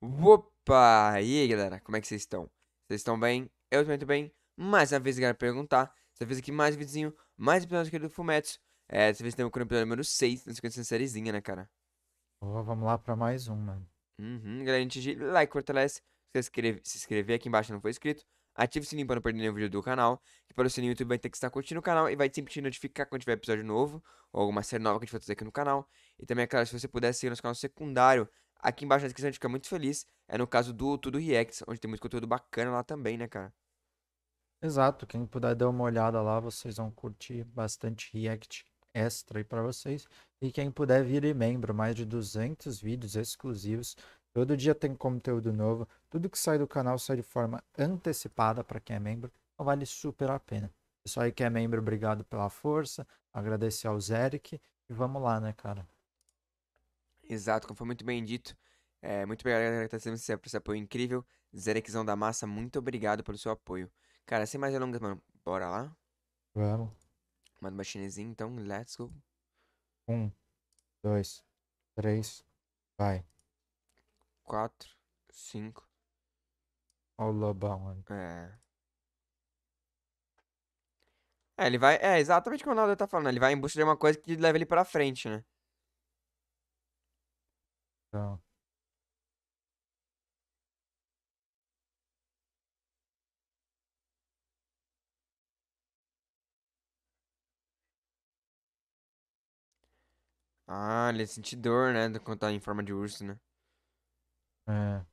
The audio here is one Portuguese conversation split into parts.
Opa! E aí, galera, como é que vocês estão? Vocês estão bem? Eu também tô bem. Mais uma vez, galera, perguntar. Dessa vez aqui, mais um videozinho, mais episódio aqui do Fumetsu. É, dessa vez tem o episódio número 6, não sei quanto sériezinha, né, cara? Oh, vamos lá pra mais um, mano. Uhum, galera, antes de like, fortalece, se inscrever, se inscrever aqui embaixo se não for inscrito, ative o sininho pra não perder nenhum vídeo do canal, que para o sininho o YouTube vai ter que estar curtindo o canal e vai sempre te notificar quando tiver episódio novo, ou alguma série nova que a gente vai fazer aqui no canal. E também, é claro, se você puder seguir nosso canal secundário, Aqui embaixo na descrição a gente fica muito feliz. É no caso do Tudo Reacts, onde tem muito conteúdo bacana lá também, né, cara? Exato. Quem puder dar uma olhada lá, vocês vão curtir bastante React extra aí pra vocês. E quem puder vir membro, mais de 200 vídeos exclusivos. Todo dia tem conteúdo novo. Tudo que sai do canal sai de forma antecipada para quem é membro. Então vale super a pena. Pessoal aí que é membro, obrigado pela força. Agradecer ao Zeric. E vamos lá, né, cara? Exato, como foi muito bem dito. É, muito obrigado, galera, que tá sempre por esse apoio incrível. Zerekzão da Massa, muito obrigado pelo seu apoio. Cara, sem mais delongas, mano, bora lá? Vamos. Manda uma chinesinha, então, let's go. Um, dois, três, vai. Quatro, cinco. Olha o Lobão, mano. É. É, ele vai. É exatamente como o Ronaldo tá falando. Né? Ele vai em busca de uma coisa que leva ele pra frente, né? Então. Ah, ele é sente dor, né? Quando tá em forma de urso, né? É.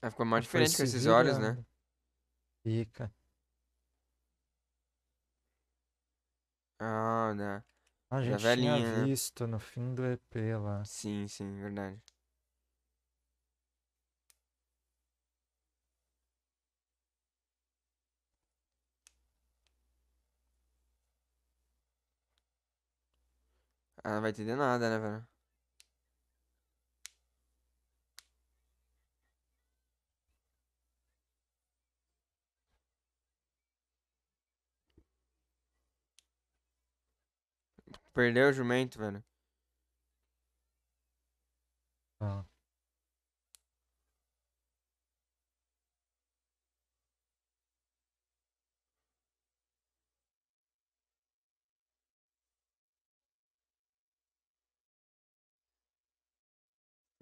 Vai ficar mais diferente com esses olhos, né? Fica. Ah, né? A gente velhinha, tinha né? visto né? no fim do EP lá. Sim, sim, verdade. Ela não vai entender nada, né, velho? Perdeu o jumento, velho. Ah.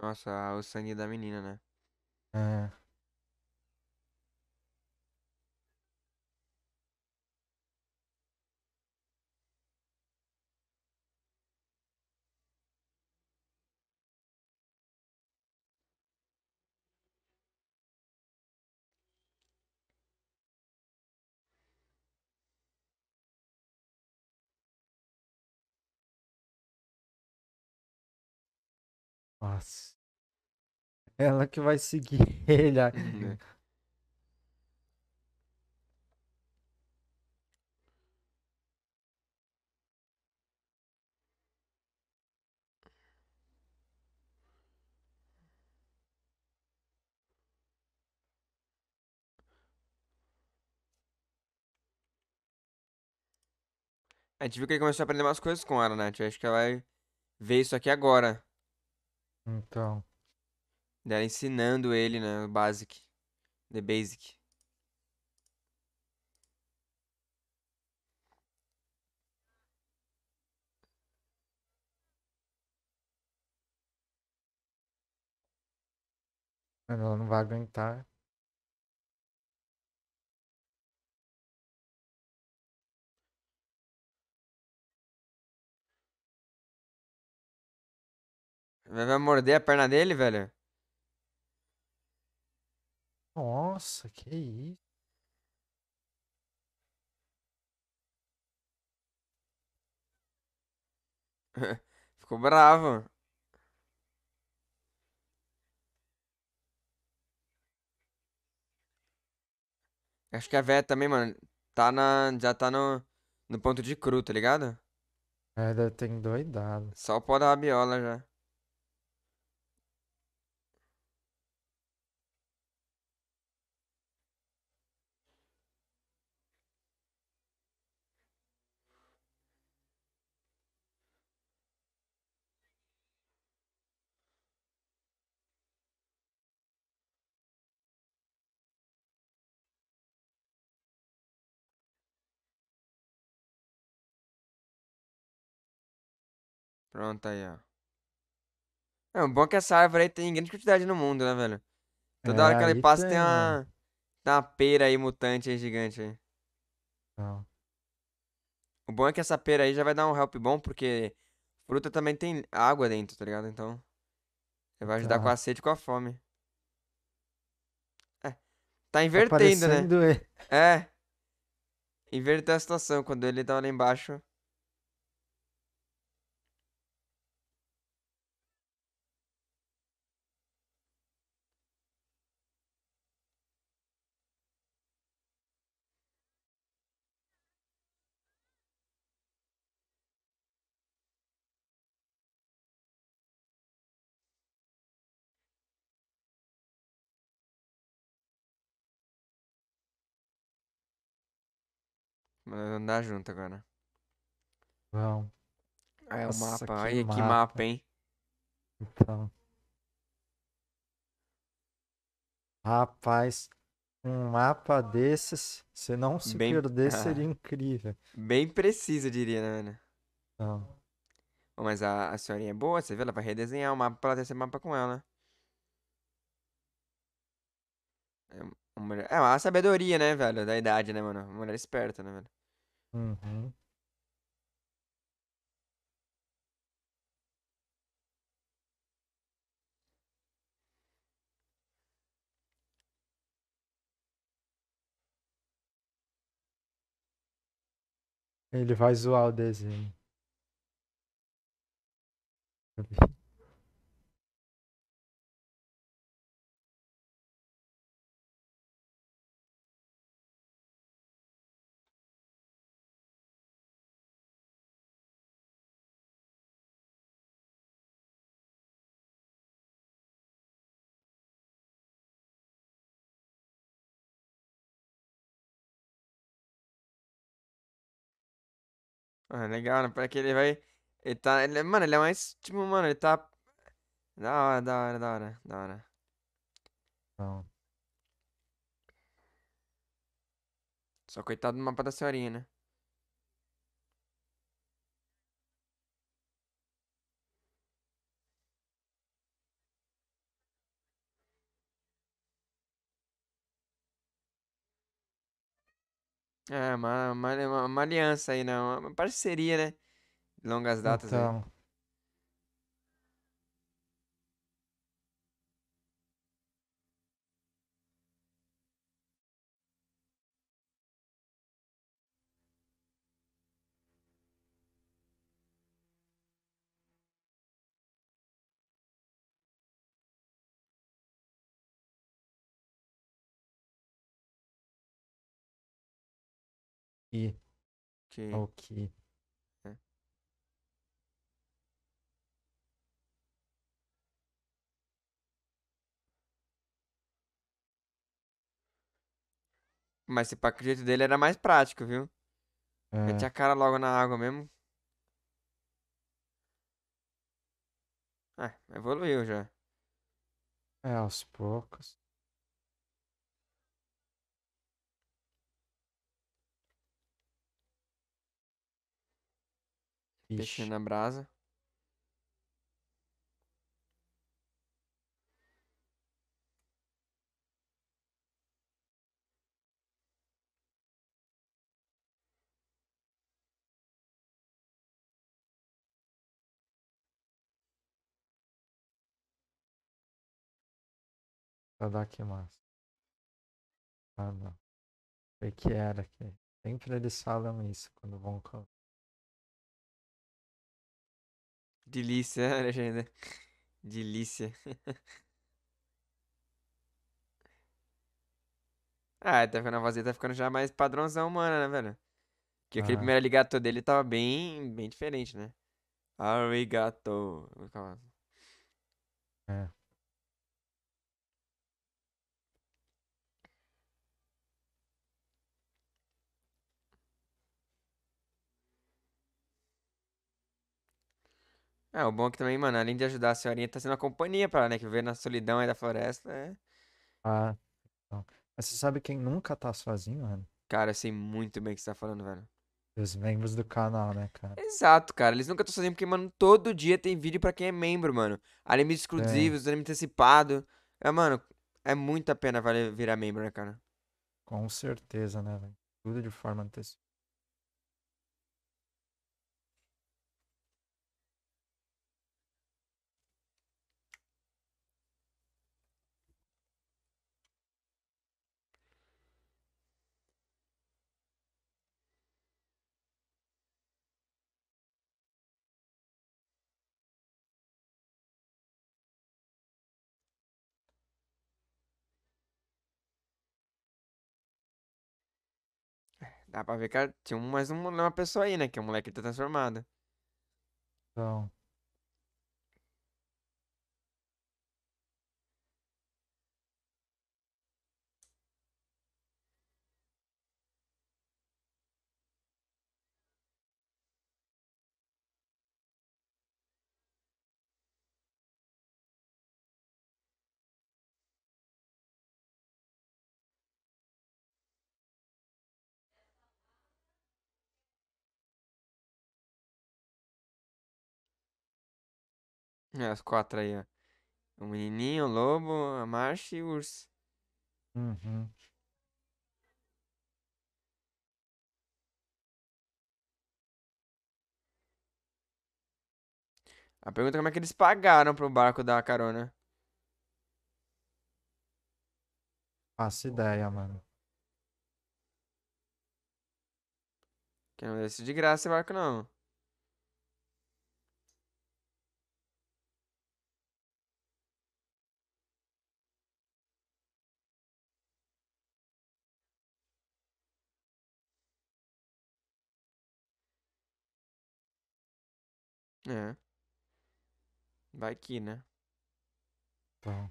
Nossa, o sangue da menina, né? É. Nossa. Ela que vai seguir ele. Uhum. Né. A gente viu que ele começou a aprender umas coisas com ela, né? Acho que ela vai ver isso aqui agora. Então. dela ensinando ele, né? O basic. The basic. ela não vai aguentar. Vai morder a perna dele, velho? Nossa, que isso. Ficou bravo. Acho que a véia também, mano, tá na, já tá no, no ponto de cru, tá ligado? É, deve ter endoidado. Só o pó da rabiola já. Pronto, aí, ó. É, o bom é que essa árvore aí tem grande quantidade no mundo, né, velho? Toda é, hora que é, ela passa tem, tem uma. Tem uma pera aí mutante aí gigante aí. Não. O bom é que essa pera aí já vai dar um help bom, porque fruta também tem água dentro, tá ligado? Então. Vai ajudar tá. com a sede e com a fome. É. Tá, tá invertendo, tá né? É. Inverteu a situação. Quando ele tá lá embaixo, Andar junto agora. Vão. Ah, é o mapa. Olha que, que mapa, hein? Então. Rapaz, um mapa desses, se não se Bem... perder, seria incrível. Bem preciso, diria, né, Ana? Não. Bom, mas a, a senhorinha é boa, você viu? Ela vai redesenhar o mapa pra ter esse mapa com ela. É Mulher... É uma sabedoria, né, velho? Da idade, né, mano? Uma mulher esperta, né, velho? Uhum. Ele vai zoar o desenho. Ah, legal, né? Porque ele vai. Ele tá. Ele, mano, ele é mais. Tipo, mano, ele tá. Da hora, da hora, da hora, da hora. Não. Só coitado do mapa da senhorinha, né? É, uma, uma, uma aliança aí, né? Uma parceria, né? Longas datas. Então, aí. que. que... É. Mas se tipo, pá, acredito dele era mais prático, viu? É. Mete a cara logo na água mesmo. Ah, evoluiu já. É, aos poucos. Peixinho na brasa. Pra dar que massa. Ah, não. Sei que era que sempre eles falam isso quando vão Delícia, legenda. Delícia. ah, tá ficando a voz dele tá ficando já mais padrãozão, mano, né, velho? Que ah. aquele primeiro ligato dele tava bem, bem diferente, né? Arigato. É. É, o bom é que também, mano, além de ajudar a senhorinha, tá sendo uma companhia pra ela, né? Que vê na solidão aí da floresta, é. Ah, então. Mas você sabe quem nunca tá sozinho, mano? Cara, eu sei muito bem o que você tá falando, velho. Os membros do canal, né, cara? Exato, cara. Eles nunca estão sozinhos porque, mano, todo dia tem vídeo pra quem é membro, mano. Animes exclusivos, é. anime antecipado. É, mano, é muita pena virar membro, né, cara? Com certeza, né, velho? Tudo de forma antecipada. Dá pra ver que tinha mais né, uma pessoa aí, né? Que é o moleque tá transformado. Então. É, as quatro aí, ó. O menininho, o lobo, a marcha e o urso. Uhum. A pergunta é como é que eles pagaram pro barco a carona. Faço ideia, mano. Que não desse de graça esse barco, não. É. Vai que, né? Então.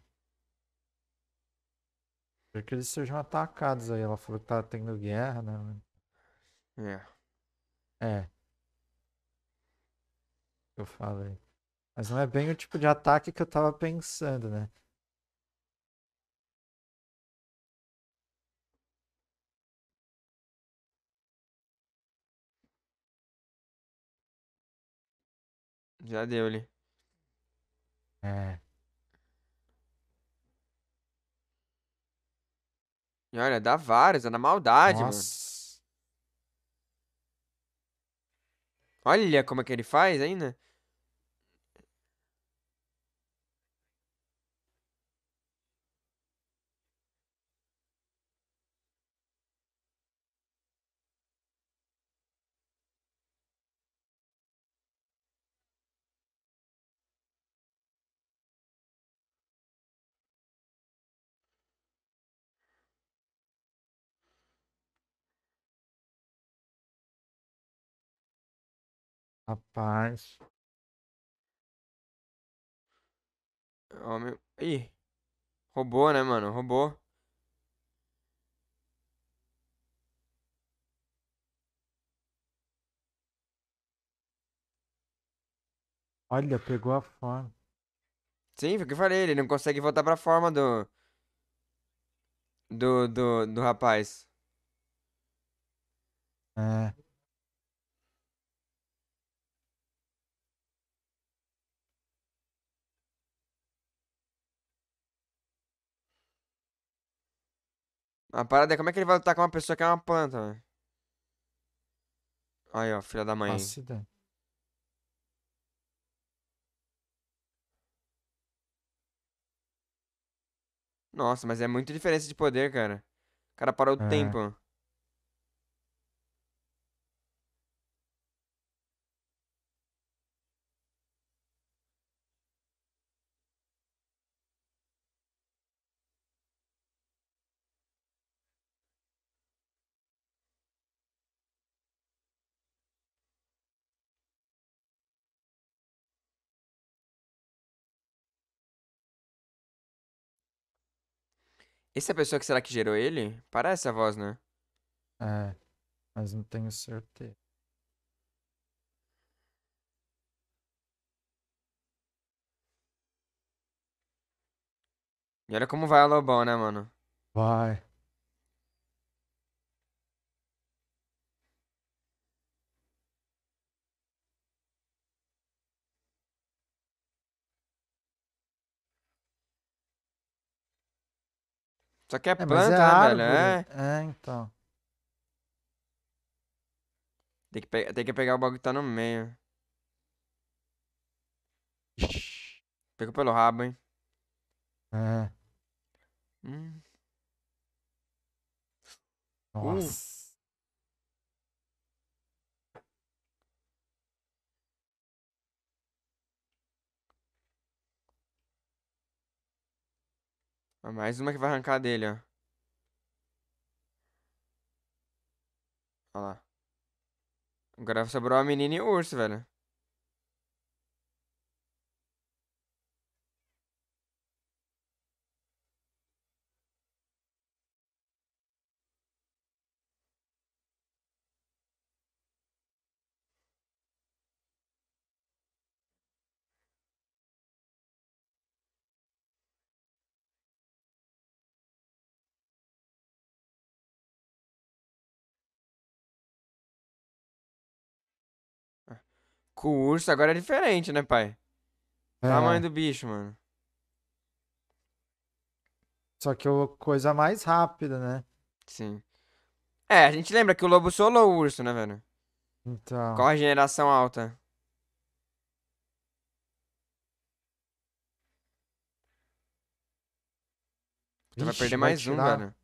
Quer que eles sejam atacados aí. Ela falou que tá tendo guerra, né? É. É. Eu falei. Mas não é bem o tipo de ataque que eu tava pensando, né? Já deu ali. É. E olha, dá várias, é na maldade, Nossa. mano. Olha como é que ele faz ainda. Rapaz. Homem. Ih. Roubou, né, mano? Roubou. Olha, pegou a forma. Sim, foi o que eu falei. Ele não consegue voltar pra forma do. Do, do, do rapaz. É. A parada é como é que ele vai lutar com uma pessoa que é uma planta, velho? Né? Aí, ó, filha da mãe. Ácida. Nossa, mas é muito diferença de poder, cara. O cara parou o é. tempo. Essa é a pessoa que será que gerou ele? Parece a voz, né? É, mas não tenho certeza. E olha como vai a Lobão, né, mano? Vai. só que é, é planta, é né, velho? É. é, então. Tem que, pe tem que pegar o bagulho que tá no meio. Pegou pelo rabo, hein? É. Hum. Nossa. Uh. Ah, mais uma que vai arrancar dele, ó. Olha lá. Agora sobrou a menina e o urso, velho. Com o urso agora é diferente, né, pai? É. Tamanho tá do bicho, mano. Só que é coisa mais rápida, né? Sim. É, a gente lembra que o lobo solou o urso, né, velho? Então. Qual a geração alta? Você Ixi, vai perder mais vai um, velho.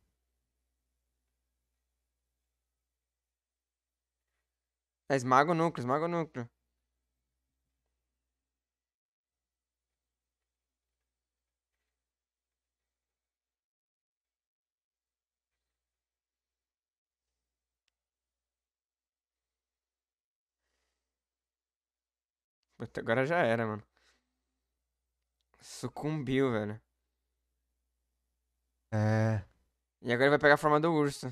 É, esmaga o núcleo, esmaga o núcleo. agora já era, mano. Sucumbiu, velho. É. E agora ele vai pegar a forma do urso.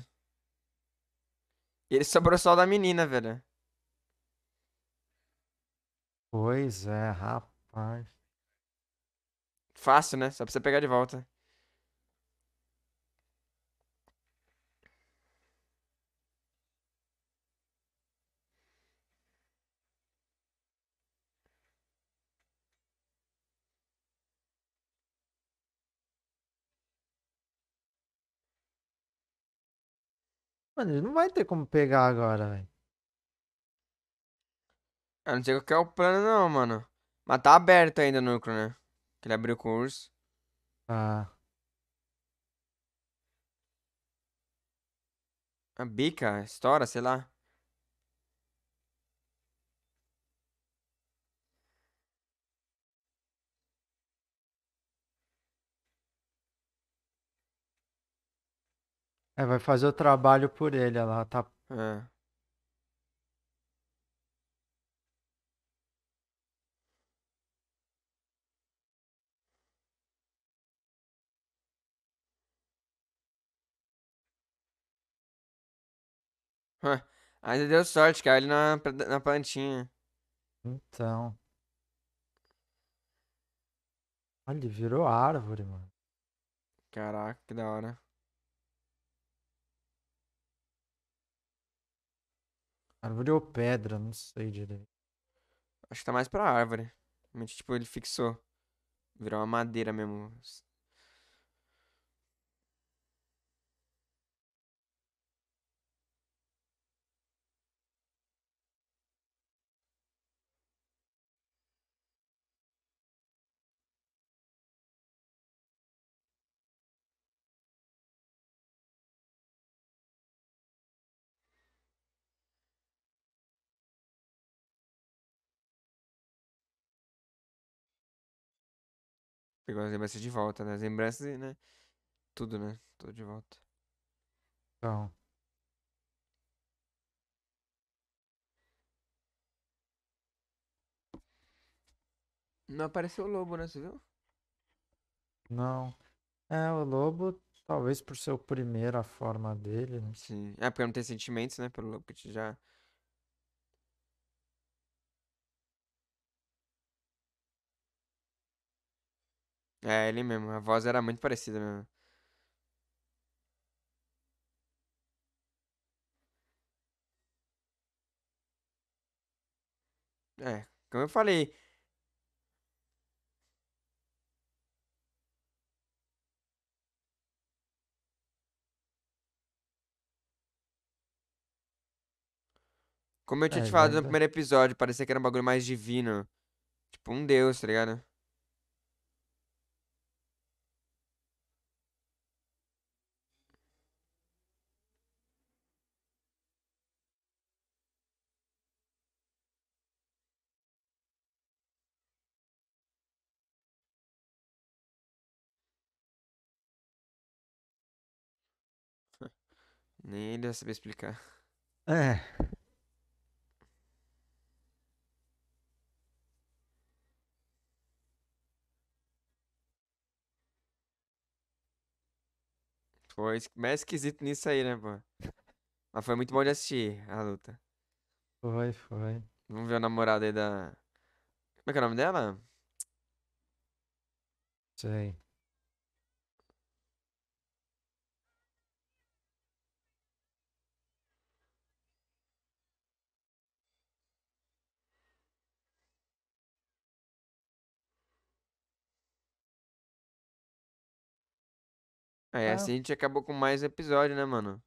E ele sobrou só da menina, velho. Pois é, rapaz. Fácil, né? Só pra você pegar de volta. Mano, ele não vai ter como pegar agora, velho. Eu não sei qual que é o plano, não, mano. Mas tá aberto ainda o núcleo, né? Que ele abriu o curso. Ah. A bica, estoura, sei lá. É, vai fazer o trabalho por ele, ela tá. É. Ah, ainda deu sorte, caiu ele na, na plantinha. Então. Olha, ah, ele virou árvore, mano. Caraca, que da hora. Árvore ou pedra, não sei direito. Acho que tá mais pra árvore. tipo, ele fixou. Virou uma madeira mesmo. Pegou as lembranças de volta, né? As lembranças e, né? Tudo, né? Tudo de volta. Então. Não apareceu o lobo, né? Você viu? Não. É, o lobo, talvez por ser o primeiro, a forma dele, né? Sim. É, porque não tem sentimentos, né? Pelo lobo que já. É, ele mesmo. A voz era muito parecida mesmo. É, como eu falei. Como eu tinha É, te falado no primeiro episódio, parecia que era um bagulho mais divino. Tipo, um deus, tá ligado? Nem ele vai saber explicar. É. Foi mais esquisito nisso aí, né, pô? Mas foi muito bom de assistir a luta. Foi, foi. Vamos ver a namorada aí da. Como é que é o nome dela? Sei. É, assim ah. a gente acabou com mais episódio, né, mano?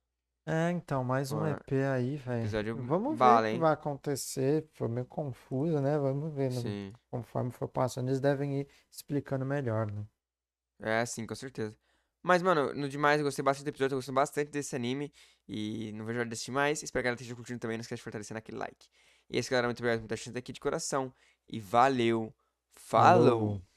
É, então, mais um EP aí, velho. episódio Vamos ver o que vai acontecer. Foi meio confuso, né? Vamos ver. né? Sim. Conforme for passando, eles devem ir explicando melhor, né? É, sim, com certeza. Mas, mano, no demais, eu gostei bastante do episódio, eu gostei bastante desse anime. E não vejo a hora de assistir mais. Espero que ela esteja curtindo também. Não esquece de fortalecer naquele like. E esse é galera. Muito obrigado por estar assistindo aqui de coração. E valeu. Falou. Falou.